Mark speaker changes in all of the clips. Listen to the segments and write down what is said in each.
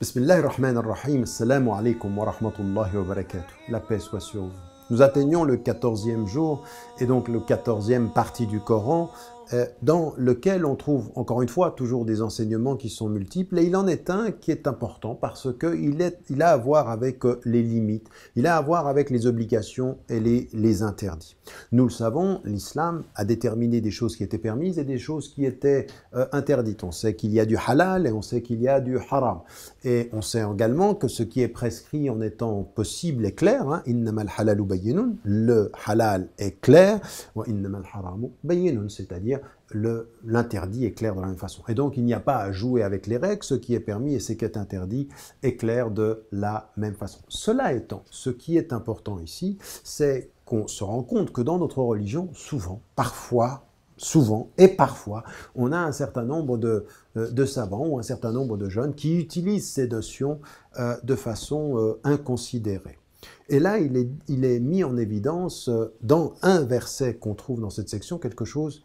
Speaker 1: Bismillahirrahmanirrahim. Assalamu alaikum wa rahmatullahi wa barakatuh. La paix soit sur vous. Nous atteignons le 14e jour et donc le 14e partie du Coran euh, dans lequel on trouve, encore une fois, toujours des enseignements qui sont multiples, et il en est un qui est important parce qu'il il a à voir avec euh, les limites, il a à voir avec les obligations et les, les interdits. Nous le savons, l'islam a déterminé des choses qui étaient permises et des choses qui étaient euh, interdites. On sait qu'il y a du halal et on sait qu'il y a du haram. Et on sait également que ce qui est prescrit en étant possible est clair, hein. bayyinun, le halal est clair, cest c'est-à-dire l'interdit est clair de la même façon. Et donc il n'y a pas à jouer avec les règles, ce qui est permis et ce qui est interdit est clair de la même façon. Cela étant, ce qui est important ici, c'est qu'on se rend compte que dans notre religion, souvent, parfois, souvent et parfois, on a un certain nombre de, euh, savants ou un certain nombre de jeunes qui utilisent ces notions euh, de façon euh, inconsidérée. Et là, il est, il est mis en évidence dans un verset qu'on trouve dans cette section quelque chose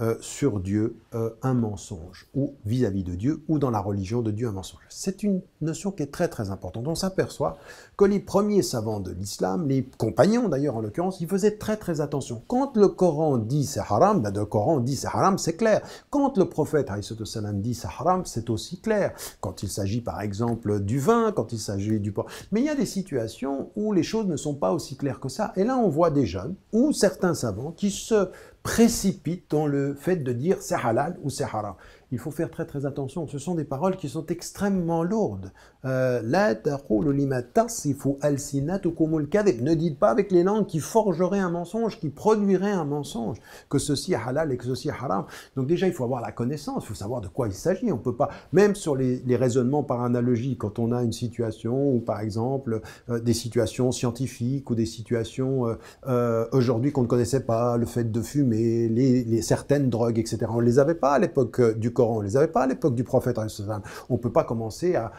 Speaker 1: Euh, sur Dieu euh, un mensonge, ou vis-à-vis de Dieu, ou dans la religion de Dieu un mensonge. C'est une notion qui est très très importante. On s'aperçoit que les premiers savants de l'islam, les compagnons d'ailleurs en l'occurrence, ils faisaient très très attention. Quand le Coran dit c'est haram, ben, le Coran dit c'est haram, c'est clair. Quand le prophète salam dit c'est haram, c'est aussi clair. Quand il s'agit par exemple du vin, quand il s'agit du porc. Mais il y a des situations où les choses ne sont pas aussi claires que ça. Et là on voit des jeunes, ou certains savants, qui se précipite dans le fait de dire c'est halal ou c'est haram il faut faire très très attention. Ce sont des paroles qui sont extrêmement lourdes. Euh, la Ne dites pas avec les langues qui forgeraient un mensonge, qui produiraient un mensonge, que ceci est halal et que ceci est haram. Donc déjà, il faut avoir la connaissance, il faut savoir de quoi il s'agit. On peut pas, même sur les, raisonnements par analogie, quand on a une situation ou par exemple euh, des situations scientifiques ou des situations euh, aujourd'hui qu'on ne connaissait pas, le fait de fumer, les, certaines drogues, etc. On ne les avait pas à l'époque du corps on ne les avait pas à l'époque du prophète. Hein, on ne peut pas commencer à,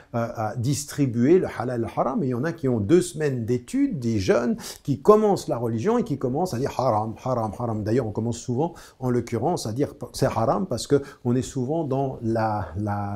Speaker 1: distribuer le halal le haram. il y en a qui ont deux semaines d'études, des jeunes, qui commencent la religion et qui commencent à dire haram, haram, haram. D'ailleurs, on commence souvent, en l'occurrence, à dire c'est haram parce qu'on est souvent dans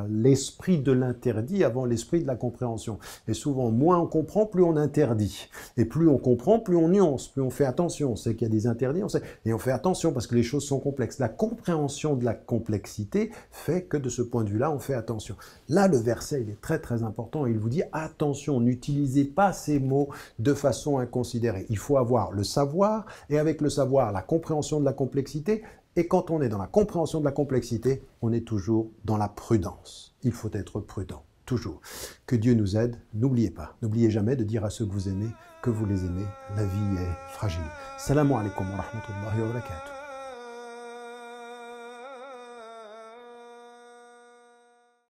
Speaker 1: l'esprit la, de l'interdit avant l'esprit de la compréhension. Et souvent, moins on comprend, plus on interdit. Et plus on comprend, plus on nuance, plus on fait attention. On sait qu'il y a des interdits, on sait. Et on fait attention parce que les choses sont complexes. La compréhension de la complexité fait que de ce point de vue-là, on fait attention. Là, le verset, il est très très important. Il vous dit attention, n'utilisez pas ces mots de façon inconsidérée. Il faut avoir le savoir et avec le savoir, la compréhension de la complexité. Et quand on est dans la compréhension de la complexité, on est toujours dans la prudence. Il faut être prudent, toujours. Que Dieu nous aide. N'oubliez pas, n'oubliez jamais de dire à ceux que vous aimez que vous les aimez. La vie est fragile. Salam alaikum wa rahmatullahi wa barakatuh.